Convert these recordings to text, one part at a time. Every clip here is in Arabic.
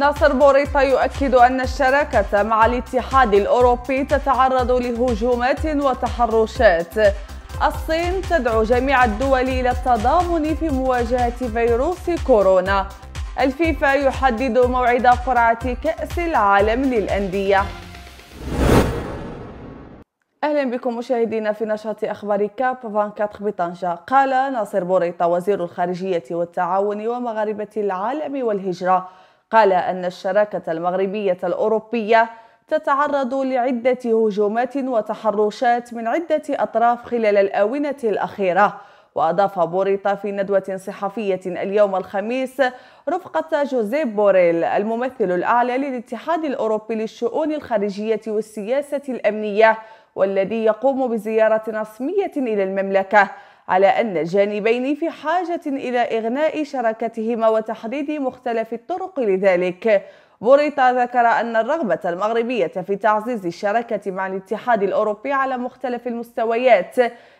ناصر بوريطة يؤكد أن الشراكة مع الاتحاد الأوروبي تتعرض لهجومات وتحرشات الصين تدعو جميع الدول إلى التضامن في مواجهة فيروس كورونا الفيفا يحدد موعد قرعة كأس العالم للأندية اهلا بكم مشاهدينا في نشرة اخبار كاب 24 بطنجة قال ناصر بوريطة وزير الخارجية والتعاون ومغاربة العالم والهجرة قال أن الشراكة المغربية الأوروبية تتعرض لعدة هجومات وتحرشات من عدة أطراف خلال الآونة الأخيرة وأضاف بوريطا في ندوة صحفية اليوم الخميس رفقة جوزيب بوريل الممثل الأعلى للاتحاد الأوروبي للشؤون الخارجية والسياسة الأمنية والذي يقوم بزيارة رسمية إلى المملكة على أن الجانبين في حاجة إلى إغناء شراكتهما وتحديد مختلف الطرق لذلك بوريطة ذكر أن الرغبة المغربية في تعزيز الشراكة مع الاتحاد الأوروبي على مختلف المستويات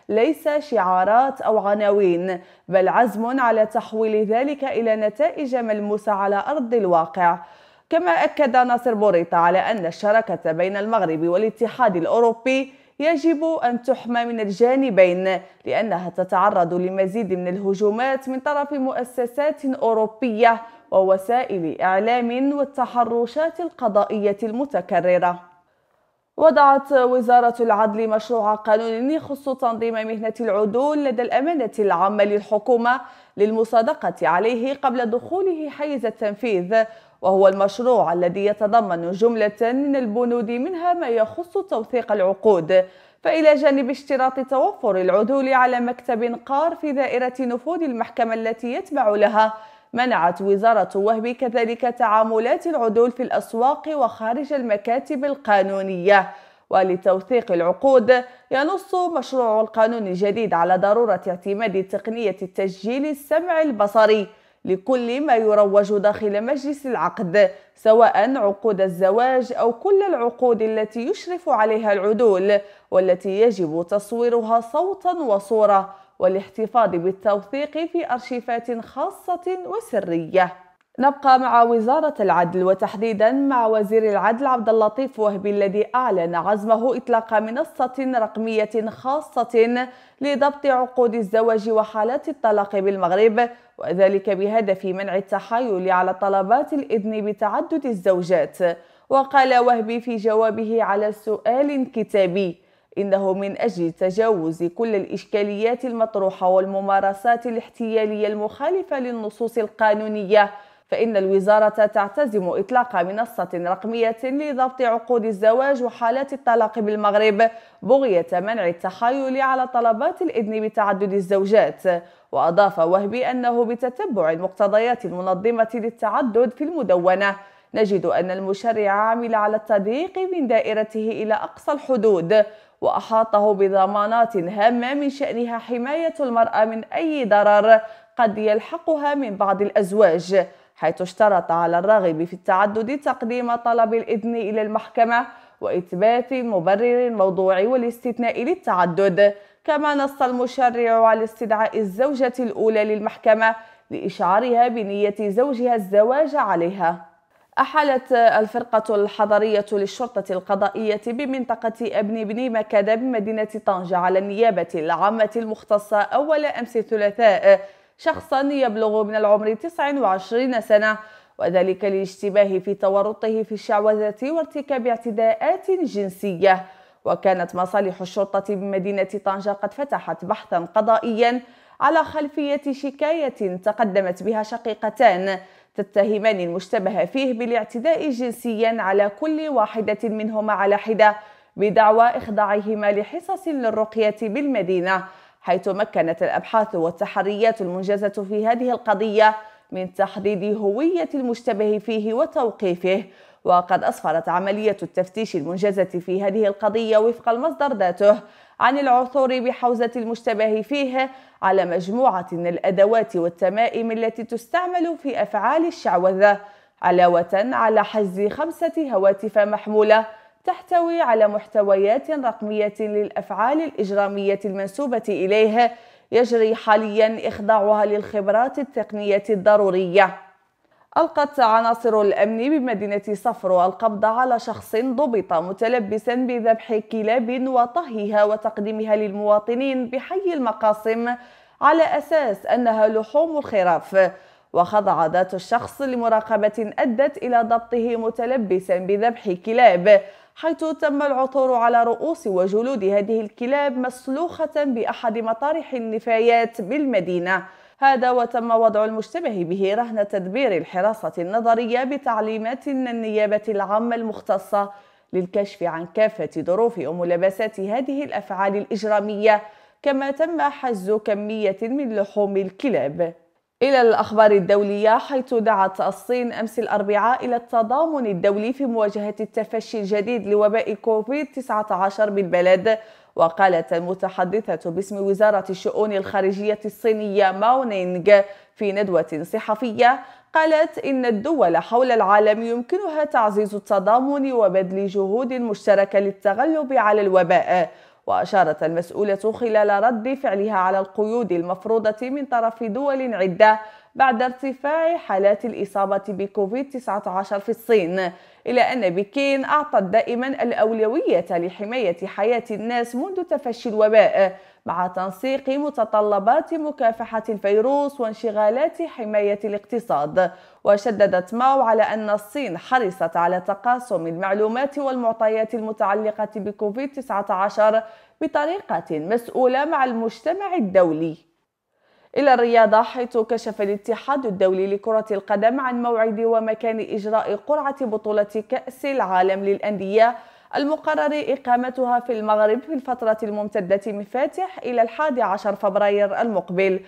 ليس شعارات أو عناوين بل عزم على تحويل ذلك إلى نتائج ملموسة على أرض الواقع كما أكد ناصر بوريطة على أن الشراكة بين المغرب والاتحاد الأوروبي يجب أن تحمى من الجانبين لأنها تتعرض لمزيد من الهجومات من طرف مؤسسات أوروبية ووسائل إعلام والتحرشات القضائية المتكررة وضعت وزارة العدل مشروع قانون يخص تنظيم مهنة العدول لدى الأمانة العامة للحكومة للمصادقة عليه قبل دخوله حيز التنفيذ وهو المشروع الذي يتضمن جملة من البنود منها ما يخص توثيق العقود فإلى جانب اشتراط توفر العدول على مكتب قار في دائرة نفوذ المحكمة التي يتبع لها منعت وزارة وهب كذلك تعاملات العدول في الأسواق وخارج المكاتب القانونية ولتوثيق العقود ينص مشروع القانون الجديد على ضرورة اعتماد تقنية التسجيل السمع البصري لكل ما يروج داخل مجلس العقد سواء عقود الزواج أو كل العقود التي يشرف عليها العدول والتي يجب تصويرها صوتا وصورة والاحتفاظ بالتوثيق في أرشيفات خاصة وسرية نبقى مع وزارة العدل وتحديدا مع وزير العدل عبد اللطيف وهبي الذي أعلن عزمه إطلاق منصة رقمية خاصة لضبط عقود الزواج وحالات الطلاق بالمغرب وذلك بهدف منع التحايل على طلبات الإذن بتعدد الزوجات وقال وهبي في جوابه على سؤال كتابي إنه من أجل تجاوز كل الإشكاليات المطروحة والممارسات الاحتيالية المخالفة للنصوص القانونية فإن الوزارة تعتزم إطلاق منصة رقمية لضبط عقود الزواج وحالات الطلاق بالمغرب بغية منع التحايل على طلبات الإذن بتعدد الزوجات وأضاف وهبي أنه بتتبع المقتضيات المنظمة للتعدد في المدونة نجد أن المشرع عمل على التضييق من دائرته إلى أقصى الحدود وأحاطه بضمانات هامة من شأنها حماية المرأة من أي ضرر قد يلحقها من بعض الأزواج حيث اشترط على الراغب في التعدد تقديم طلب الإذن إلى المحكمة وإثبات مبرر الموضوع والاستثناء للتعدد كما نص المشرع على استدعاء الزوجة الأولى للمحكمة لإشعارها بنية زوجها الزواج عليها أحالت الفرقة الحضرية للشرطة القضائية بمنطقة أبن بني مكادة بمدينة طنجة على النيابة العامة المختصة أول أمس الثلاثاء شخصا يبلغ من العمر 29 سنة وذلك لاشتباه في تورطه في الشعوذة وارتكاب اعتداءات جنسية وكانت مصالح الشرطة بمدينة طنجة قد فتحت بحثا قضائيا على خلفية شكاية تقدمت بها شقيقتان تتهمان المشتبه فيه بالاعتداء جنسيا على كل واحدة منهما على حدة بدعوى إخضاعهما لحصص للرقية بالمدينة حيث مكنت الأبحاث والتحريات المنجزة في هذه القضية من تحديد هوية المشتبه فيه وتوقيفه وقد أسفرت عملية التفتيش المنجزة في هذه القضية وفق المصدر ذاته عن العثور بحوزة المشتبه فيه على مجموعة من الأدوات والتمائم التي تستعمل في أفعال الشعوذة علاوة على حجز خمسة هواتف محمولة تحتوي على محتويات رقمية للأفعال الإجرامية المنسوبة إليه يجري حاليا إخضاعها للخبرات التقنية الضرورية ألقت عناصر الأمن بمدينة صفر القبض على شخص ضبط متلبسا بذبح كلاب وطهيها وتقديمها للمواطنين بحي المقاصم على أساس أنها لحوم الخراف وخضع ذات الشخص لمراقبة أدت إلى ضبطه متلبسا بذبح كلاب حيث تم العثور على رؤوس وجلود هذه الكلاب مسلوخة بأحد مطارح النفايات بالمدينة هذا وتم وضع المشتبه به رهن تدبير الحراسة النظرية بتعليمات النيابة العامة المختصة للكشف عن كافة ظروف وملابسات هذه الأفعال الإجرامية كما تم حجز كمية من لحوم الكلاب إلى الأخبار الدولية حيث دعت الصين أمس الأربعاء إلى التضامن الدولي في مواجهة التفشي الجديد لوباء كوفيد-19 بالبلد وقالت المتحدثة باسم وزارة الشؤون الخارجية الصينية ماونينغ في ندوة صحفية قالت إن الدول حول العالم يمكنها تعزيز التضامن وبذل جهود مشتركة للتغلب على الوباء وأشارت المسؤولة خلال رد فعلها على القيود المفروضة من طرف دول عدة بعد ارتفاع حالات الإصابة بكوفيد-19 في الصين إلى أن بكين أعطت دائما الأولوية لحماية حياة الناس منذ تفشي الوباء مع تنسيق متطلبات مكافحة الفيروس وانشغالات حماية الاقتصاد وشددت ماو على أن الصين حرصت على تقاسم المعلومات والمعطيات المتعلقة بكوفيد-19 بطريقة مسؤولة مع المجتمع الدولي إلى الرياضة حيث كشف الاتحاد الدولي لكرة القدم عن موعد ومكان إجراء قرعة بطولة كأس العالم للأندية المقرر إقامتها في المغرب في الفترة الممتدة من فاتح إلى الحادي عشر فبراير المقبل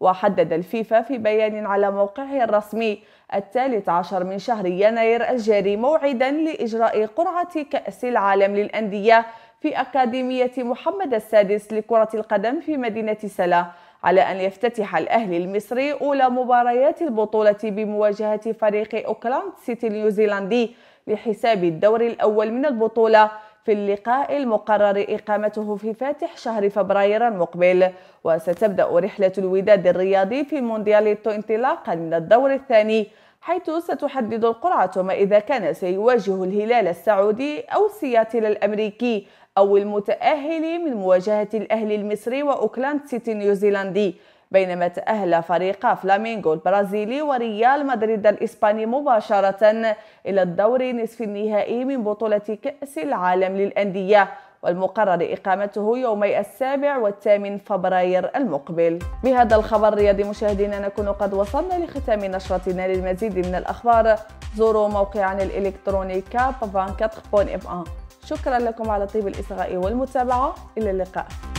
وحدد الفيفا في بيان على موقعه الرسمي الثالث عشر من شهر يناير الجاري موعدا لإجراء قرعة كأس العالم للأندية في أكاديمية محمد السادس لكرة القدم في مدينة سلا على أن يفتتح الأهلي المصري أولى مباريات البطولة بمواجهة فريق أوكلاند سيتي النيوزيلندي لحساب الدور الأول من البطولة في اللقاء المقرر إقامته في فاتح شهر فبراير المقبل وستبدأ رحلة الوداد الرياضي في موندياليتو انطلاقا من الدور الثاني حيث ستحدد القرعة ما إذا كان سيواجه الهلال السعودي أو سياتل الأمريكي أو المتأهل من مواجهة الأهلي المصري وأوكلاند سيتي نيوزيلندي بينما تأهل فريق فلامينغو البرازيلي وريال مدريد الإسباني مباشرة إلى الدور نصف النهائي من بطولة كأس العالم للأندية والمقرر إقامته يومي السابع والثامن فبراير المقبل بهذا الخبر الرياضي مشاهدينا نكون قد وصلنا لختام نشرتنا للمزيد من الأخبار زوروا موقعنا الإلكتروني كابافان 24.1 شكرا لكم على طيب الإصغاء والمتابعة إلى اللقاء